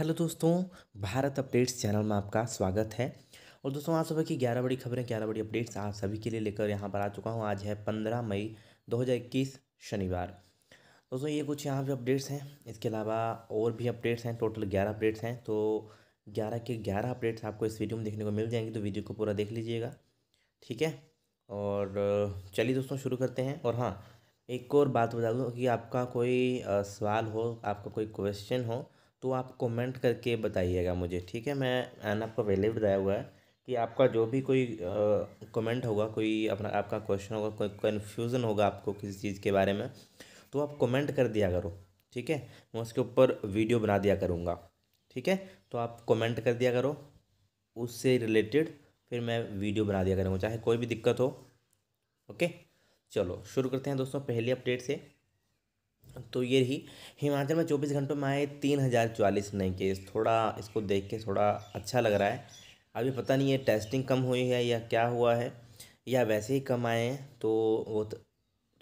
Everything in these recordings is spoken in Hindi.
हेलो दोस्तों भारत अपडेट्स चैनल में आपका स्वागत है और दोस्तों आज सुबह की ग्यारह बड़ी खबरें ग्यारह बड़ी अपडेट्स आप सभी के लिए लेकर यहाँ पर आ चुका हूँ आज है पंद्रह मई दो हज़ार इक्कीस शनिवार दोस्तों ये कुछ यहाँ पे अपडेट्स हैं इसके अलावा और भी अपडेट्स हैं टोटल ग्यारह अपडेट्स हैं तो ग्यारह के ग्यारह अपडेट्स आपको इस वीडियो में देखने को मिल जाएंगे तो वीडियो को पूरा देख लीजिएगा ठीक है और चलिए दोस्तों शुरू करते हैं और हाँ एक और बात बता दूँ कि आपका कोई सवाल हो आपका कोई क्वेश्चन हो तो आप कमेंट करके बताइएगा मुझे ठीक है मैं मैंने आपको पहले भी बताया हुआ है कि आपका जो भी कोई कमेंट होगा कोई अपना आपका क्वेश्चन होगा कोई कन्फ्यूज़न होगा आपको किसी चीज़ के बारे में तो आप कमेंट कर दिया करो ठीक है मैं उसके ऊपर वीडियो बना दिया करूँगा ठीक है तो आप कमेंट कर दिया करो उससे रिलेटेड फिर मैं वीडियो बना दिया करूँगा चाहे कोई भी दिक्कत हो ओके चलो शुरू करते हैं दोस्तों पहली अपडेट से तो ये रही हिमाचल में चौबीस घंटों में आए तीन हज़ार चालीस नए केस थोड़ा इसको देख के थोड़ा अच्छा लग रहा है अभी पता नहीं है टेस्टिंग कम हुई है या क्या हुआ है या वैसे ही कम आए हैं तो वो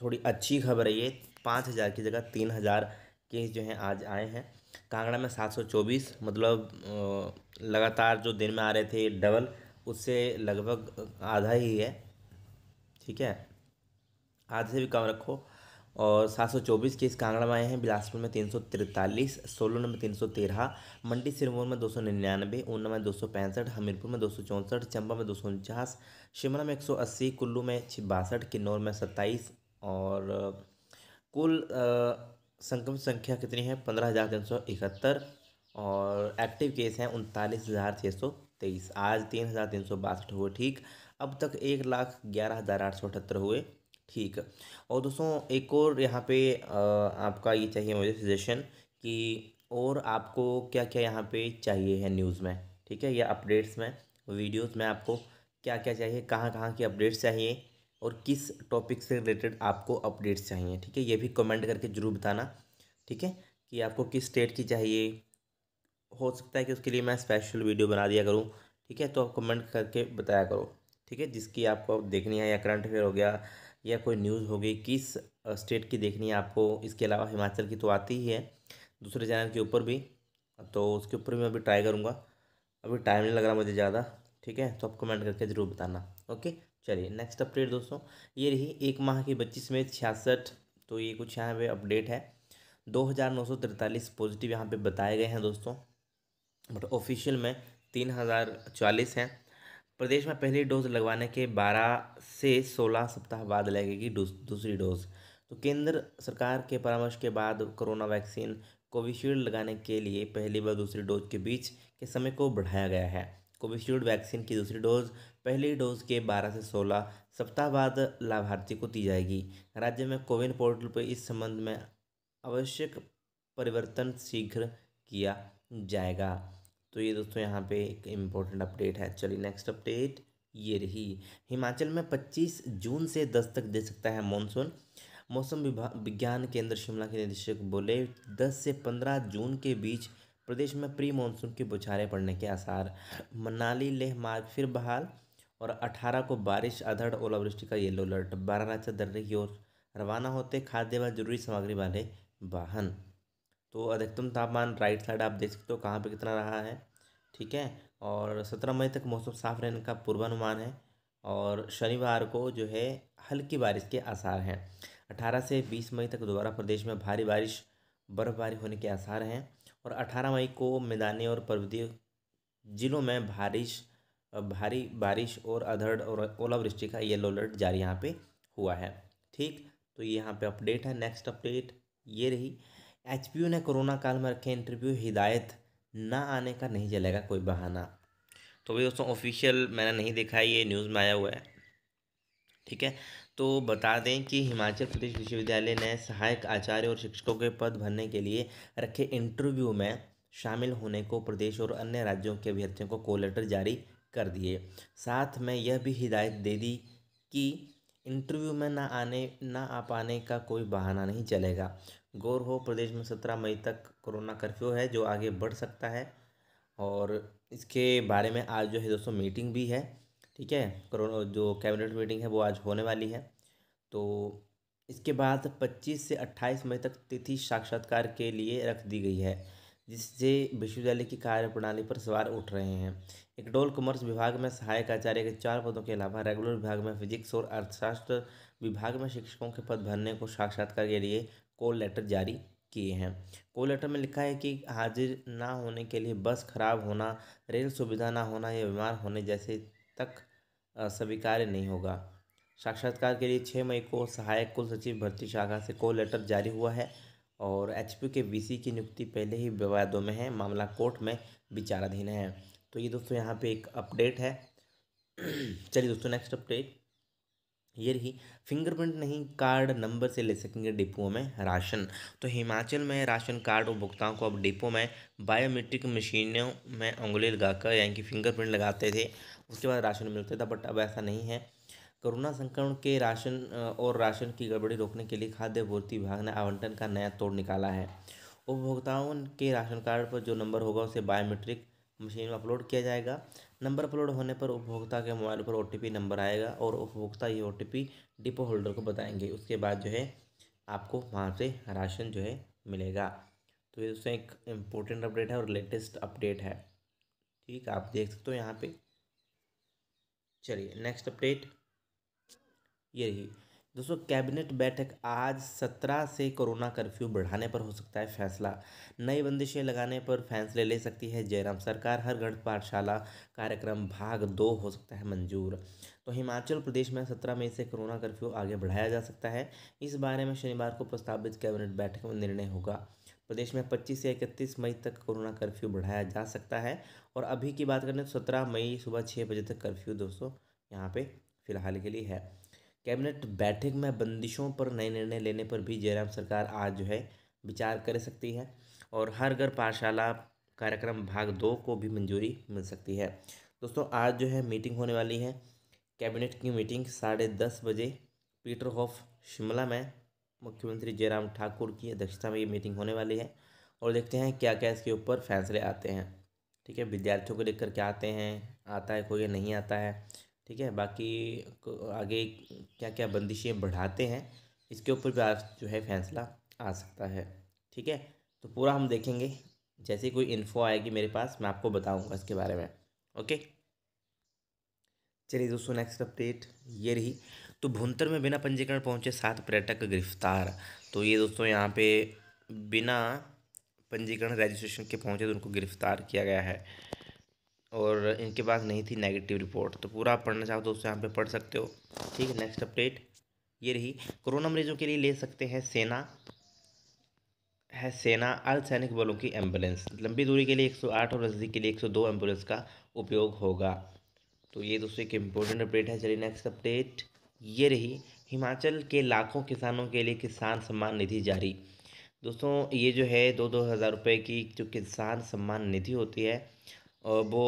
थोड़ी अच्छी खबर है ये पाँच हज़ार की जगह तीन हज़ार केस जो हैं आज आए हैं कांगड़ा में सात सौ चौबीस मतलब लगातार जो दिन में आ रहे थे डबल उससे लगभग आधा ही है ठीक है आधे से भी कम रखो और 724 केस कांगड़ा में आए हैं बिलासपुर में 343 सोलन में 313 मंडी सिरमौर में दो सौ निन्यानवे ऊना में दो सौ पैंसठ हमीरपुर में दो सौ चौंसठ चंबा में दो सौ उनचास शिमला में एक सौ अस्सी कुल्लू में बासठ किन्नौर में सत्ताईस और कुल संक्रमित संख्या कितनी है पंद्रह हज़ार तीन सौ इकहत्तर और एक्टिव केस हैं उनतालीस हज़ार छः सौ तेईस आज तीन हज़ार तीन सौ बासठ हुए ठीक अब तक एक लाख ग्यारह हज़ार आठ सौ अठहत्तर हुए ठीक और दोस्तों एक और यहाँ पे आपका ये चाहिए मुझे सजेशन कि और आपको क्या क्या यहाँ पे चाहिए है न्यूज़ में ठीक है या अपडेट्स में वीडियोस में आपको क्या क्या चाहिए कहाँ कहाँ की अपडेट्स चाहिए और किस टॉपिक से रिलेटेड आपको अपडेट्स चाहिए ठीक है ये भी कमेंट करके ज़रूर बताना ठीक है कि आपको किस स्टेट की चाहिए हो सकता है कि उसके लिए मैं स्पेशल वीडियो बना दिया करूँ ठीक है तो आप कमेंट करके बताया करो ठीक है जिसकी आपको देखनी है या करंट अफेयर हो गया या कोई न्यूज़ होगी किस स्टेट की देखनी है आपको इसके अलावा हिमाचल की तो आती ही है दूसरे चैनल के ऊपर भी तो उसके ऊपर भी मैं अभी ट्राई करूँगा अभी टाइम नहीं लग रहा मुझे ज़्यादा ठीक है तो आप कमेंट करके ज़रूर बताना ओके चलिए नेक्स्ट अपडेट दोस्तों ये रही एक माह की बच्ची समेत छियासठ तो ये कुछ यहाँ पे अपडेट है दो हज़ार नौ सौ तिरतालीस पॉजिटिव यहाँ पे बताए गए हैं दोस्तों बट ऑफिशियल में तीन हज़ार चालीस हैं प्रदेश में पहली डोज लगवाने के 12 से 16 सप्ताह बाद लगेगी दूसरी डोज तो केंद्र सरकार के परामर्श के बाद कोरोना वैक्सीन कोविशील्ड लगाने के लिए पहली व दूसरी डोज के बीच के समय को बढ़ाया गया है कोविशील्ड वैक्सीन की दूसरी डोज पहली डोज के 12 से 16 सप्ताह बाद लाभार्थी को दी जाएगी राज्य में कोविन पोर्टल पर इस संबंध में आवश्यक परिवर्तन शीघ्र किया जाएगा तो ये दोस्तों यहाँ पे एक इम्पोर्टेंट अपडेट है चलिए नेक्स्ट अपडेट ये रही हिमाचल में 25 जून से 10 तक दे सकता है मानसून मौसम विभाग विज्ञान केंद्र शिमला के निदेशक बोले 10 से 15 जून के बीच प्रदेश में प्री मानसून की बुछारें पड़ने के आसार मनाली लेह मार्ग फिर बहाल और 18 को बारिश अधड़ ओलावृष्टि का येलो अलर्ट बारह बारालाचा दर्रे की ओर रवाना होते खाद्य व जरूरी सामग्री वाले वाहन तो अधिकतम तापमान राइट साइड आप देख सकते हो कहाँ पे कितना रहा है ठीक है और सत्रह मई तक मौसम साफ रहने का पूर्वानुमान है और शनिवार को जो है हल्की बारिश के आसार हैं अठारह से बीस मई तक दोबारा प्रदेश में भारी बारिश बर्फबारी होने के आसार हैं और अठारह मई को मैदानी और पर्वतीय जिलों में बारिश भारी बारिश और अधड़ और ओलावृष्टि का येलो अलर्ट जारी यहाँ पे हुआ है ठीक तो ये यहाँ पे अपडेट है नेक्स्ट अपडेट ये रही एच ने कोरोना काल में रखे इंटरव्यू हिदायत ना आने का नहीं चलेगा कोई बहाना तो भाई दोस्तों ऑफिशियल मैंने नहीं देखा ये न्यूज़ में आया हुआ है ठीक है तो बता दें कि हिमाचल प्रदेश विश्वविद्यालय ने सहायक आचार्य और शिक्षकों के पद भरने के लिए रखे इंटरव्यू में शामिल होने को प्रदेश और अन्य राज्यों के अभ्यर्थियों को लेटर जारी कर दिए साथ में यह भी हिदायत दे दी कि इंटरव्यू में ना आने ना आ पाने का कोई बहाना नहीं चलेगा गौर हो प्रदेश में सत्रह मई तक कोरोना कर्फ्यू है जो आगे बढ़ सकता है और इसके बारे में आज जो है दोस्तों मीटिंग भी है ठीक है कोरोना जो कैबिनेट मीटिंग है वो आज होने वाली है तो इसके बाद 25 से 28 मई तक तिथि साक्षात्कार के लिए रख दी गई है जिससे विश्वविद्यालय की कार्यप्रणाली पर सवाल उठ रहे हैं इकडोल कॉमर्स विभाग में सहायक आचार्य के चार पदों के अलावा रेगुलर विभाग में फिजिक्स और अर्थशास्त्र विभाग में शिक्षकों के पद भरने को साक्षात्कार के लिए को लेटर जारी किए हैं को लेटर में लिखा है कि हाजिर ना होने के लिए बस खराब होना रेल सुविधा ना होना या बीमार होने जैसे तक स्वीकार्य नहीं होगा साक्षात्कार के लिए छः मई को सहायक कुल सचिव भर्ती शाखा से को लेटर जारी हुआ है और एचपी के वीसी की नियुक्ति पहले ही विवादों में है मामला कोर्ट में विचाराधीन है तो ये दोस्तों यहाँ पे एक अपडेट है चलिए दोस्तों नेक्स्ट अपडेट ये रही फिंगरप्रिंट नहीं कार्ड नंबर से ले सकेंगे डिपो में राशन तो हिमाचल में राशन कार्ड उपभोक्ताओं को अब डिपो में बायोमेट्रिक मशीनों में उंगली लगाकर यानी कि फिंगरप्रिंट लगाते थे उसके बाद राशन मिलता था बट अब ऐसा नहीं है कोरोना संक्रमण के राशन और राशन की गड़बड़ी रोकने के लिए खाद्य आपूर्ति विभाग ने आवंटन का नया तोड़ निकाला है उपभोक्ताओं के राशन कार्ड पर जो नंबर होगा उसे बायोमेट्रिक मशीन में अपलोड किया जाएगा नंबर अपलोड होने पर उपभोक्ता के मोबाइल पर ओ नंबर आएगा और उपभोक्ता ये ओ डिपो होल्डर को बताएंगे उसके बाद जो है आपको वहाँ से राशन जो है मिलेगा तो ये उसमें एक इम्पोर्टेंट अपडेट है और लेटेस्ट अपडेट है ठीक आप देख सकते हो यहाँ पे चलिए नेक्स्ट अपडेट ये रही दोस्तों कैबिनेट बैठक आज सत्रह से कोरोना कर्फ्यू बढ़ाने पर हो सकता है फैसला नई बंदिशें लगाने पर फैसले ले सकती है जयराम सरकार हर गढ़ पाठशाला कार्यक्रम भाग दो हो सकता है मंजूर तो हिमाचल प्रदेश में सत्रह मई से कोरोना कर्फ्यू आगे बढ़ाया जा सकता है इस बारे में शनिवार को प्रस्तावित कैबिनेट बैठक में निर्णय होगा प्रदेश में 25 से 31 मई तक कोरोना कर्फ्यू बढ़ाया जा सकता है और अभी की बात करें तो सत्रह मई सुबह छः बजे तक कर्फ्यू दोस्तों यहाँ पे फिलहाल के लिए है कैबिनेट बैठक में बंदिशों पर नए निर्णय लेने पर भी जयराम सरकार आज जो है विचार कर सकती है और हर घर पाठशाला कार्यक्रम भाग दो को भी मंजूरी मिल सकती है दोस्तों आज जो है मीटिंग होने वाली है कैबिनेट की मीटिंग साढ़े दस बजे पीटर हॉफ शिमला में मुख्यमंत्री जयराम ठाकुर की अध्यक्षता में ये मीटिंग होने वाली है और देखते हैं क्या क्या इसके ऊपर फैसले आते हैं ठीक है विद्यार्थियों को लेकर क्या आते हैं आता है कोई नहीं आता है ठीक है बाकी आगे क्या क्या बंदिशें बढ़ाते हैं इसके ऊपर भी आज जो है फैसला आ सकता है ठीक है तो पूरा हम देखेंगे जैसे कोई इन्फो आएगी मेरे पास मैं आपको बताऊंगा इसके बारे में ओके चलिए दोस्तों नेक्स्ट अपडेट ये रही तो भुंतर में बिना पंजीकरण पहुंचे सात पर्यटक गिरफ्तार तो ये दोस्तों यहाँ पे बिना पंजीकरण रजिस्ट्रेशन के पहुँचे तो उनको गिरफ्तार किया गया है और इनके पास नहीं थी नेगेटिव रिपोर्ट तो पूरा आप पढ़ना चाहो तो उससे यहाँ पे पढ़ सकते हो ठीक है नेक्स्ट अपडेट ये रही कोरोना मरीजों के लिए ले सकते हैं सेना है सेना अर्धसैनिक बलों की एम्बुलेंस लंबी दूरी के लिए 108 और नज़दीक के लिए 102 एम्बुलेंस का उपयोग होगा तो ये दोस्तों एक इम्पोर्टेंट अपडेट है चलिए नेक्स्ट अपडेट ये रही हिमाचल के लाखों किसानों के लिए किसान सम्मान निधि जारी दोस्तों ये जो है दो दो हज़ार रुपये की जो किसान सम्मान निधि होती है वो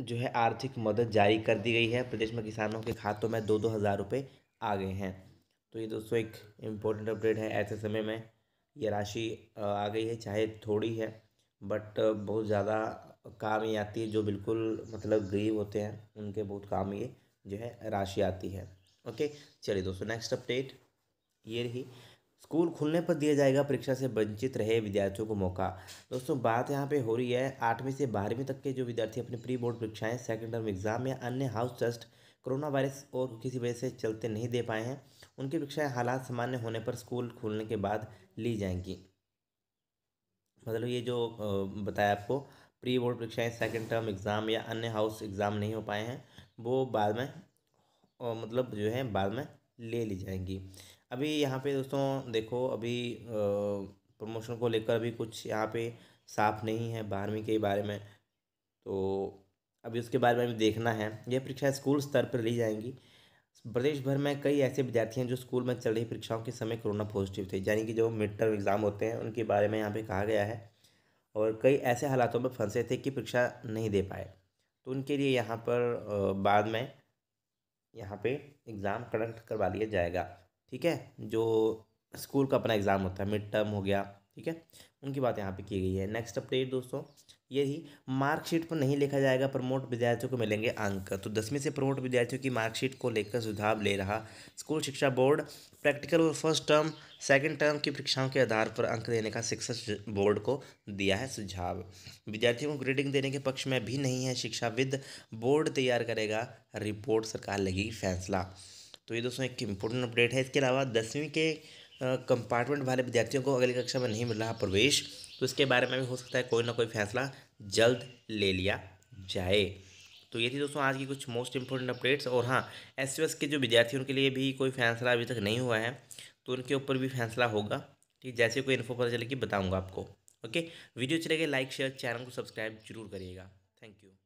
जो है आर्थिक मदद जारी कर दी गई है प्रदेश में किसानों के खातों में दो दो हज़ार रुपये आ गए हैं तो ये दोस्तों एक इम्पोर्टेंट अपडेट है ऐसे समय में ये राशि आ गई है चाहे थोड़ी है बट बहुत ज़्यादा काम ही आती है जो बिल्कुल मतलब गरीब होते हैं उनके बहुत काम ये जो है राशि आती है ओके चलिए दोस्तों नेक्स्ट अपडेट ये रही स्कूल खुलने पर दिया जाएगा परीक्षा से वंचित रहे विद्यार्थियों को मौका दोस्तों बात यहाँ पे हो रही है आठवीं से बारहवीं तक के जो विद्यार्थी अपनी प्री बोर्ड परीक्षाएं सेकेंड टर्म एग्जाम या अन्य हाउस टेस्ट कोरोना वायरस और किसी वजह से चलते नहीं दे पाए हैं उनकी परीक्षाएँ हालात सामान्य होने पर स्कूल खुलने के बाद ली जाएंगी मतलब ये जो बताया आपको प्री बोर्ड परीक्षाएँ सेकेंड टर्म एग्ज़ाम या अन्य हाउस एग्ज़ाम नहीं हो पाए हैं वो बाद में मतलब जो है बाद में ले ली जाएंगी अभी यहाँ पे दोस्तों देखो अभी प्रमोशन को लेकर अभी कुछ यहाँ पे साफ नहीं है बारहवीं के बारे में तो अभी उसके बारे में देखना है यह परीक्षा स्कूल स्तर पर ली जाएंगी प्रदेश भर में कई ऐसे विद्यार्थी हैं जो स्कूल में चल रही परीक्षाओं के समय कोरोना पॉजिटिव थे यानी कि जो मिड टर्म एग्ज़ाम होते हैं उनके बारे में यहाँ पे कहा गया है और कई ऐसे हालातों में फंसे थे कि परीक्षा नहीं दे पाए तो उनके लिए यहाँ पर बाद में यहाँ पे एग्ज़ाम कंडक्ट करवा लिया जाएगा ठीक है जो स्कूल का अपना एग्ज़ाम होता है मिड टर्म हो गया ठीक है उनकी बात यहाँ पे की गई है नेक्स्ट अपडेट दोस्तों ये मार्कशीट पर नहीं लिखा जाएगा प्रमोट विद्यार्थियों को मिलेंगे अंक तो दसवीं से प्रमोट विद्यार्थियों की मार्कशीट को लेकर सुझाव ले रहा स्कूल शिक्षा बोर्ड प्रैक्टिकल और फर्स्ट टर्म सेकंड टर्म की परीक्षाओं के आधार पर अंक देने का शिक्षा बोर्ड को दिया है सुझाव विद्यार्थियों को ग्रेडिंग देने के पक्ष में भी नहीं है शिक्षाविद बोर्ड तैयार करेगा रिपोर्ट सरकार लेगी फैसला तो ये दोस्तों एक इम्पोर्टेंट अपडेट है इसके अलावा दसवीं के कंपार्टमेंट वाले विद्यार्थियों को अगली कक्षा में नहीं मिल रहा प्रवेश तो इसके बारे में भी हो सकता है कोई ना कोई फैसला जल्द ले लिया जाए तो ये थी दोस्तों आज की कुछ मोस्ट इंपॉर्टेंट अपडेट्स और हाँ एस के जो विद्यार्थियों के लिए भी कोई फैसला अभी तक नहीं हुआ है तो उनके ऊपर भी फैसला होगा ठीक जैसे कोई इन्फो पता चलेगी बताऊँगा आपको ओके वीडियो चलेगा लाइक शेयर चैनल को सब्सक्राइब जरूर करिएगा थैंक यू